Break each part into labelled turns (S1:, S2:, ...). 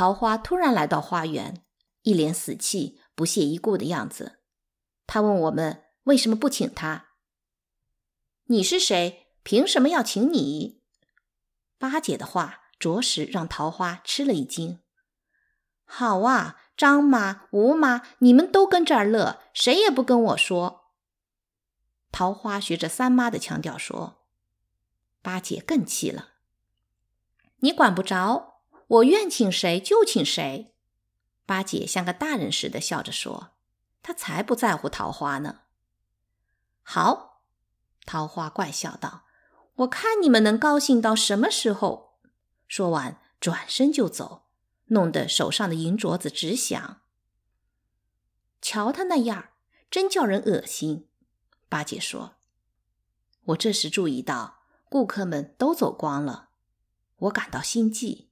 S1: 桃花突然来到花园，一脸死气、不屑一顾的样子。他问我们为什么不请他：“你是谁？凭什么要请你？”八姐的话着实让桃花吃了一惊。“好啊，张妈、吴妈，你们都跟这儿乐，谁也不跟我说。”桃花学着三妈的腔调说。八姐更气了：“你管不着。”我愿请谁就请谁，八姐像个大人似的笑着说：“她才不在乎桃花呢。”好，桃花怪笑道：“我看你们能高兴到什么时候？”说完，转身就走，弄得手上的银镯子直响。瞧他那样，真叫人恶心。八姐说：“我这时注意到顾客们都走光了，我感到心悸。”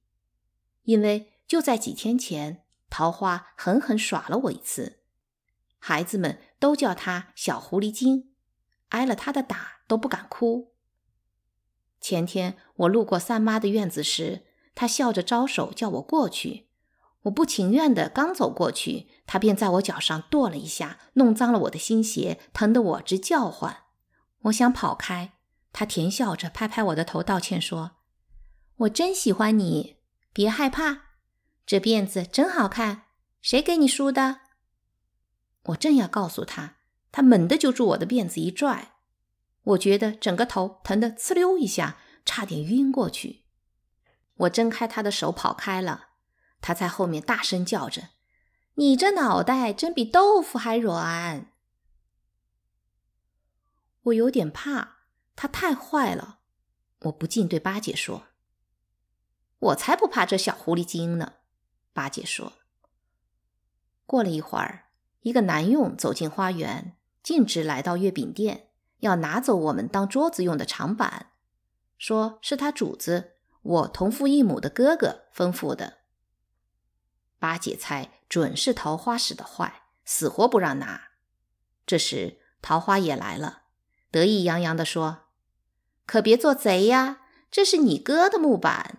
S1: 因为就在几天前，桃花狠狠耍了我一次，孩子们都叫她小狐狸精，挨了她的打都不敢哭。前天我路过三妈的院子时，她笑着招手叫我过去，我不情愿的刚走过去，她便在我脚上跺了一下，弄脏了我的新鞋，疼得我直叫唤。我想跑开，她甜笑着拍拍我的头，道歉说：“我真喜欢你。”别害怕，这辫子真好看。谁给你梳的？我正要告诉他，他猛地揪住我的辫子一拽，我觉得整个头疼得呲溜一下，差点晕过去。我挣开他的手跑开了，他在后面大声叫着：“你这脑袋真比豆腐还软。”我有点怕他太坏了，我不禁对八姐说。我才不怕这小狐狸精呢！八姐说。过了一会儿，一个男佣走进花园，径直来到月饼店，要拿走我们当桌子用的长板，说是他主子——我同父异母的哥哥吩咐的。八姐猜准是桃花使的坏，死活不让拿。这时桃花也来了，得意洋洋的说：“可别做贼呀，这是你哥的木板。”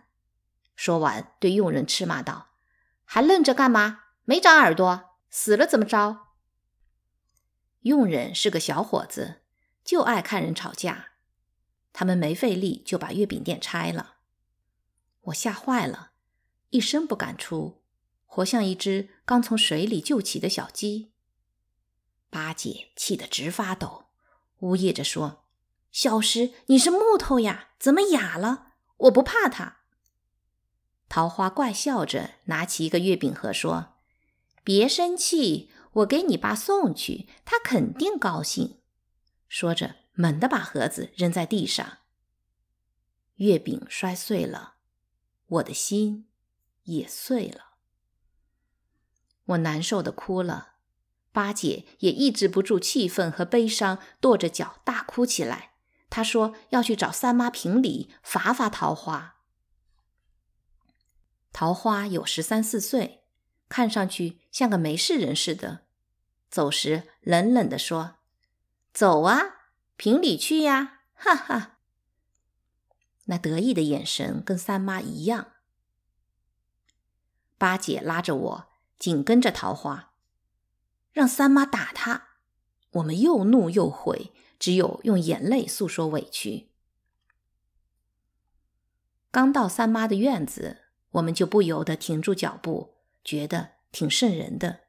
S1: 说完，对佣人斥骂道：“还愣着干嘛？没长耳朵？死了怎么着？”佣人是个小伙子，就爱看人吵架。他们没费力就把月饼店拆了。我吓坏了，一声不敢出，活像一只刚从水里救起的小鸡。八姐气得直发抖，呜咽着说：“小石，你是木头呀？怎么哑了？我不怕他。”桃花怪笑着，拿起一个月饼盒，说：“别生气，我给你爸送去，他肯定高兴。”说着，猛地把盒子扔在地上，月饼摔碎了，我的心也碎了。我难受的哭了，八姐也抑制不住气愤和悲伤，跺着脚大哭起来。她说要去找三妈评理，罚罚桃花。桃花有十三四岁，看上去像个没事人似的。走时冷冷的说：“走啊，评理去呀！”哈哈，那得意的眼神跟三妈一样。八姐拉着我，紧跟着桃花，让三妈打他。我们又怒又悔，只有用眼泪诉说委屈。刚到三妈的院子。我们就不由得停住脚步，觉得挺瘆人的。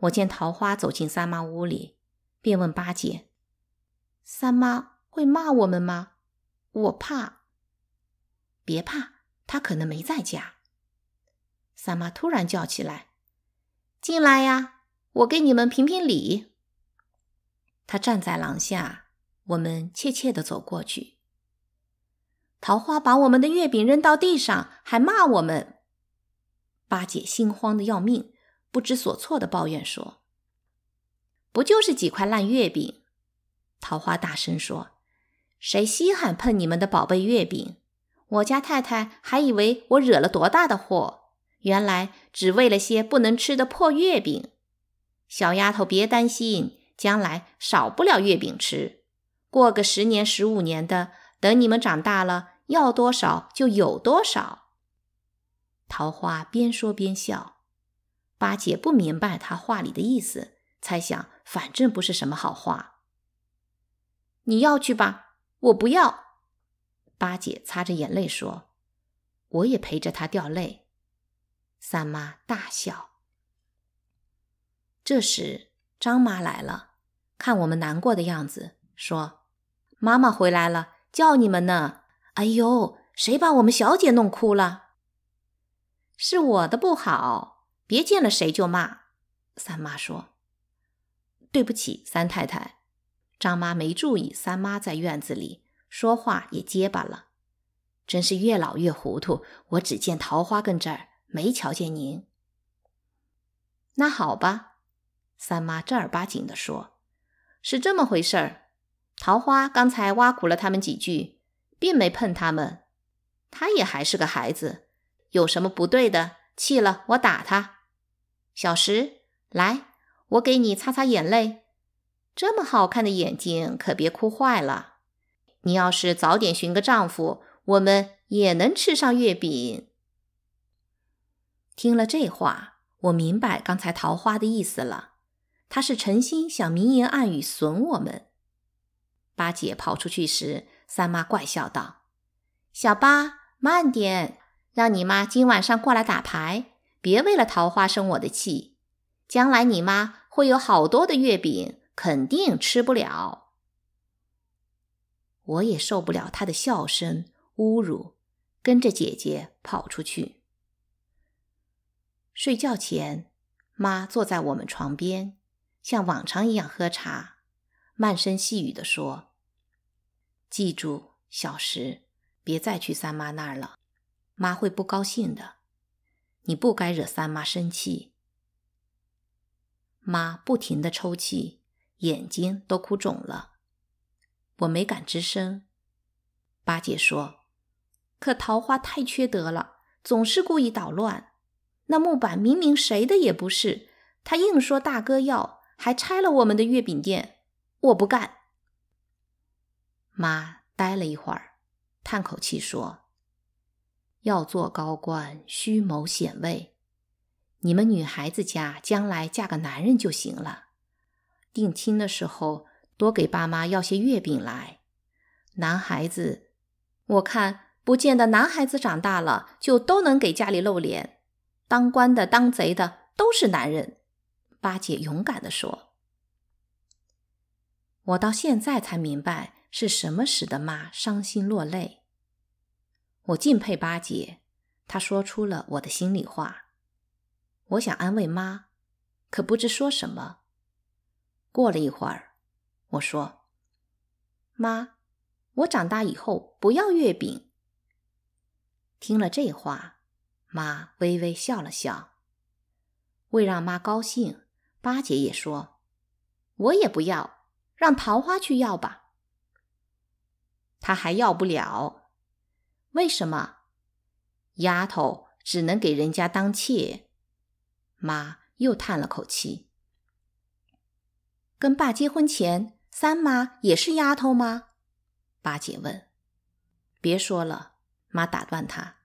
S1: 我见桃花走进三妈屋里，便问八姐：“三妈会骂我们吗？我怕。”“别怕，她可能没在家。”三妈突然叫起来：“进来呀，我给你们评评理。”她站在廊下，我们怯怯的走过去。桃花把我们的月饼扔到地上，还骂我们。八姐心慌的要命，不知所措的抱怨说：“不就是几块烂月饼？”桃花大声说：“谁稀罕碰你们的宝贝月饼？我家太太还以为我惹了多大的祸，原来只为了些不能吃的破月饼。”小丫头别担心，将来少不了月饼吃，过个十年十五年的。等你们长大了，要多少就有多少。桃花边说边笑，八姐不明白她话里的意思，猜想反正不是什么好话。你要去吧，我不要。八姐擦着眼泪说：“我也陪着他掉泪。”三妈大笑。这时张妈来了，看我们难过的样子，说：“妈妈回来了。”叫你们呢！哎呦，谁把我们小姐弄哭了？是我的不好，别见了谁就骂。三妈说：“对不起，三太太。”张妈没注意，三妈在院子里说话也结巴了，真是越老越糊涂。我只见桃花根这儿，没瞧见您。那好吧，三妈正儿八经的说：“是这么回事儿。”桃花刚才挖苦了他们几句，并没碰他们。他也还是个孩子，有什么不对的？气了我打他。小石，来，我给你擦擦眼泪。这么好看的眼睛，可别哭坏了。你要是早点寻个丈夫，我们也能吃上月饼。听了这话，我明白刚才桃花的意思了。她是诚心想明言暗语损我们。八姐跑出去时，三妈怪笑道：“小八，慢点，让你妈今晚上过来打牌，别为了桃花生我的气。将来你妈会有好多的月饼，肯定吃不了。”我也受不了她的笑声侮辱，跟着姐姐跑出去。睡觉前，妈坐在我们床边，像往常一样喝茶，慢声细语的说。记住，小石，别再去三妈那儿了，妈会不高兴的。你不该惹三妈生气。妈不停的抽泣，眼睛都哭肿了。我没敢吱声。八姐说：“可桃花太缺德了，总是故意捣乱。那木板明明谁的也不是，他硬说大哥要，还拆了我们的月饼店。我不干。”妈呆了一会儿，叹口气说：“要做高官，须谋显位。你们女孩子家，将来嫁个男人就行了。定亲的时候，多给爸妈要些月饼来。男孩子，我看不见得。男孩子长大了，就都能给家里露脸。当官的，当贼的，都是男人。”八姐勇敢的说：“我到现在才明白。”是什么使得妈伤心落泪？我敬佩八姐，她说出了我的心里话。我想安慰妈，可不知说什么。过了一会儿，我说：“妈，我长大以后不要月饼。”听了这话，妈微微笑了笑。为让妈高兴，八姐也说：“我也不要，让桃花去要吧。”他还要不了，为什么？丫头只能给人家当妾。妈又叹了口气。跟爸结婚前，三妈也是丫头吗？八姐问。别说了，妈打断他。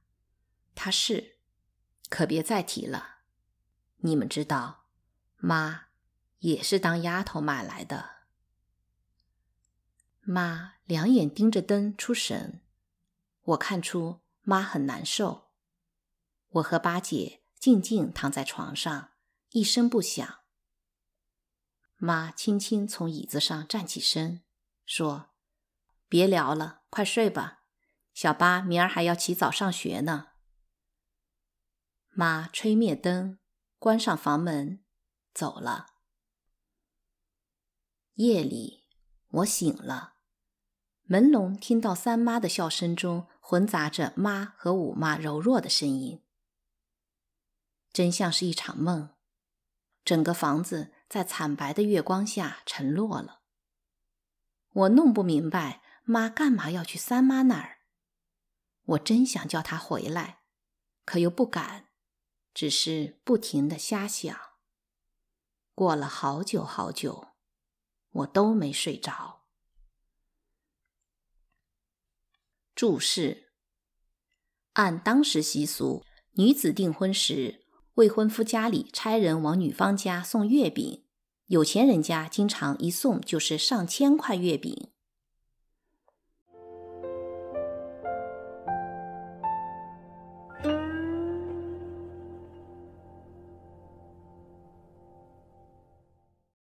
S1: 她是，可别再提了。你们知道，妈也是当丫头买来的。妈两眼盯着灯出神，我看出妈很难受。我和八姐静静躺在床上，一声不响。妈轻轻从椅子上站起身，说：“别聊了，快睡吧。小八明儿还要起早上学呢。”妈吹灭灯，关上房门，走了。夜里我醒了。门龙听到三妈的笑声中混杂着妈和五妈柔弱的声音，真像是一场梦。整个房子在惨白的月光下沉落了。我弄不明白妈干嘛要去三妈那儿，我真想叫她回来，可又不敢，只是不停的瞎想。过了好久好久，我都没睡着。注释：按当时习俗，女子订婚时，未婚夫家里差人往女方家送月饼。有钱人家经常一送就是上千块月饼。